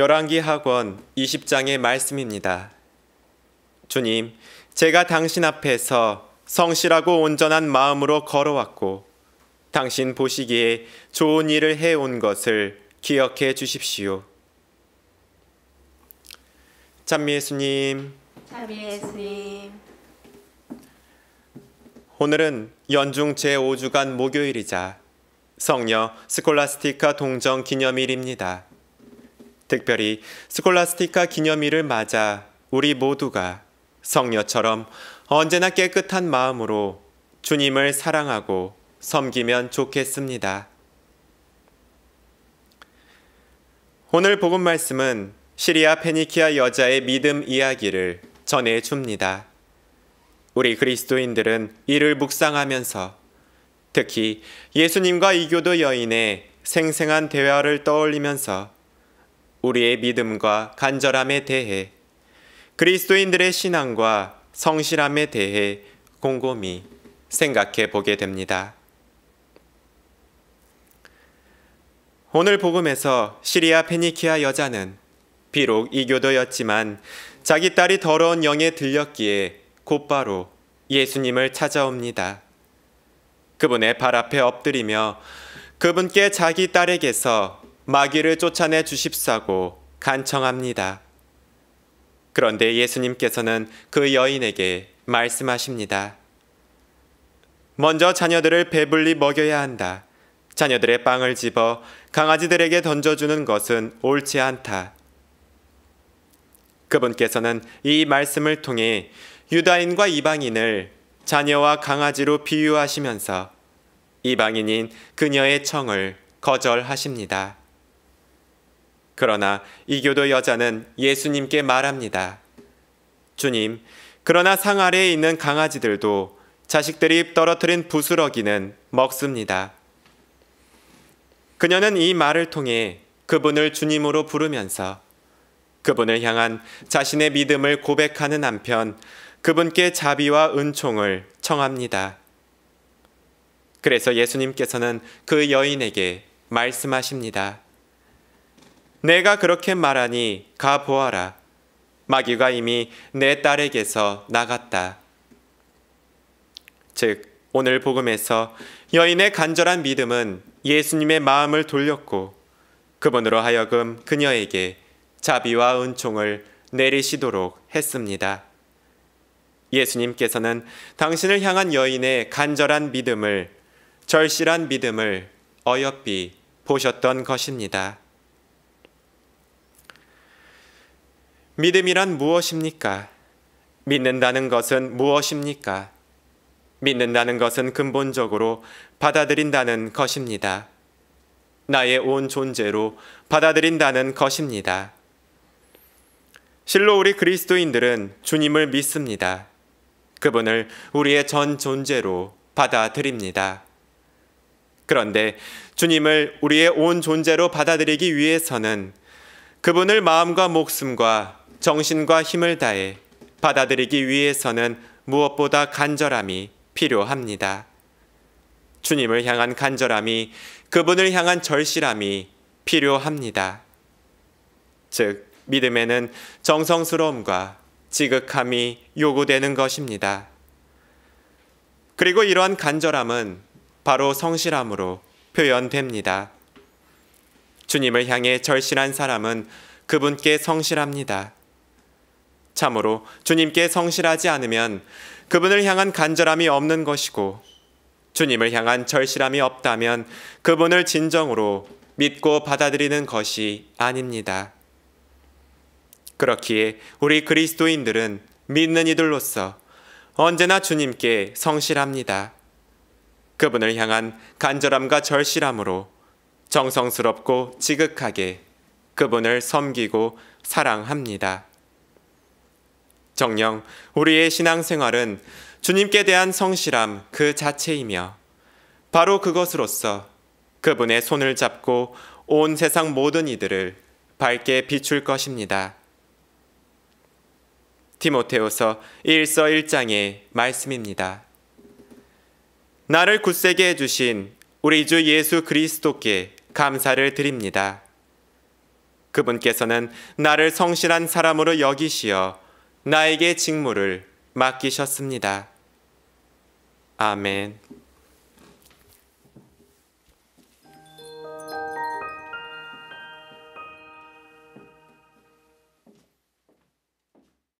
열왕기 학원 20장의 말씀입니다. 주님, 제가 당신 앞에서 성실하고 온전한 마음으로 걸어왔고 당신 보시기에 좋은 일을 해온 것을 기억해 주십시오. 찬미 예수님. 찬미 예수님. 오늘은 연중 제5주간 목요일이자 성녀 스콜라스티카 동정 기념일입니다. 특별히 스콜라스티카 기념일을 맞아 우리 모두가 성녀처럼 언제나 깨끗한 마음으로 주님을 사랑하고 섬기면 좋겠습니다. 오늘 복음 말씀은 시리아 페니키아 여자의 믿음 이야기를 전해 줍니다. 우리 그리스도인들은 이를 묵상하면서 특히 예수님과 이교도 여인의 생생한 대화를 떠올리면서 우리의 믿음과 간절함에 대해 그리스도인들의 신앙과 성실함에 대해 곰곰이 생각해 보게 됩니다. 오늘 복음에서 시리아 페니키아 여자는 비록 이교도였지만 자기 딸이 더러운 영에 들렸기에 곧바로 예수님을 찾아옵니다. 그분의 발 앞에 엎드리며 그분께 자기 딸에게서 마귀를 쫓아내 주십사고 간청합니다. 그런데 예수님께서는 그 여인에게 말씀하십니다. 먼저 자녀들을 배불리 먹여야 한다. 자녀들의 빵을 집어 강아지들에게 던져주는 것은 옳지 않다. 그분께서는 이 말씀을 통해 유다인과 이방인을 자녀와 강아지로 비유하시면서 이방인인 그녀의 청을 거절하십니다. 그러나 이교도 여자는 예수님께 말합니다. 주님, 그러나 상 아래에 있는 강아지들도 자식들이 떨어뜨린 부스러기는 먹습니다. 그녀는 이 말을 통해 그분을 주님으로 부르면서 그분을 향한 자신의 믿음을 고백하는 한편 그분께 자비와 은총을 청합니다. 그래서 예수님께서는 그 여인에게 말씀하십니다. 내가 그렇게 말하니 가 보아라. 마귀가 이미 내 딸에게서 나갔다. 즉 오늘 복음에서 여인의 간절한 믿음은 예수님의 마음을 돌렸고 그분으로 하여금 그녀에게 자비와 은총을 내리시도록 했습니다. 예수님께서는 당신을 향한 여인의 간절한 믿음을 절실한 믿음을 어여삐 보셨던 것입니다. 믿음이란 무엇입니까? 믿는다는 것은 무엇입니까? 믿는다는 것은 근본적으로 받아들인다는 것입니다. 나의 온 존재로 받아들인다는 것입니다. 실로 우리 그리스도인들은 주님을 믿습니다. 그분을 우리의 전 존재로 받아들입니다. 그런데 주님을 우리의 온 존재로 받아들이기 위해서는 그분을 마음과 목숨과 정신과 힘을 다해 받아들이기 위해서는 무엇보다 간절함이 필요합니다. 주님을 향한 간절함이 그분을 향한 절실함이 필요합니다. 즉, 믿음에는 정성스러움과 지극함이 요구되는 것입니다. 그리고 이러한 간절함은 바로 성실함으로 표현됩니다. 주님을 향해 절실한 사람은 그분께 성실합니다. 참으로 주님께 성실하지 않으면 그분을 향한 간절함이 없는 것이고 주님을 향한 절실함이 없다면 그분을 진정으로 믿고 받아들이는 것이 아닙니다. 그렇기에 우리 그리스도인들은 믿는 이들로서 언제나 주님께 성실합니다. 그분을 향한 간절함과 절실함으로 정성스럽고 지극하게 그분을 섬기고 사랑합니다. 정녕 우리의 신앙생활은 주님께 대한 성실함 그 자체이며 바로 그것으로서 그분의 손을 잡고 온 세상 모든 이들을 밝게 비출 것입니다. 디모테오서 1서 1장의 말씀입니다. 나를 굳세게 해주신 우리 주 예수 그리스도께 감사를 드립니다. 그분께서는 나를 성실한 사람으로 여기시어 나에게 직무를 맡기셨습니다. 아멘.